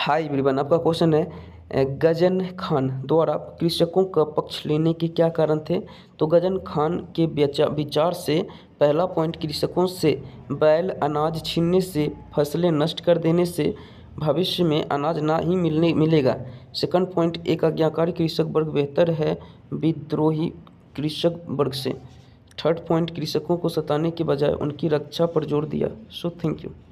hi everyone आपका question है गजन खान द्वारा कृषकों का पक्ष लेने के क्या कारण थे तो गजन खान के विचार से पहला पॉइंट कृषकों से बैल अनाज छीनने से फसलें नष्ट कर देने से भविष्य में अनाज ना ही मिलने मिलेगा सेकंड पॉइंट एक आज्ञाकारी कृषक वर्ग बेहतर है विद्रोही कृषक वर्ग से थर्ड पॉइंट कृषकों को सताने के बजाय उनकी रक्षा पर जोर दिया सो थैंक यू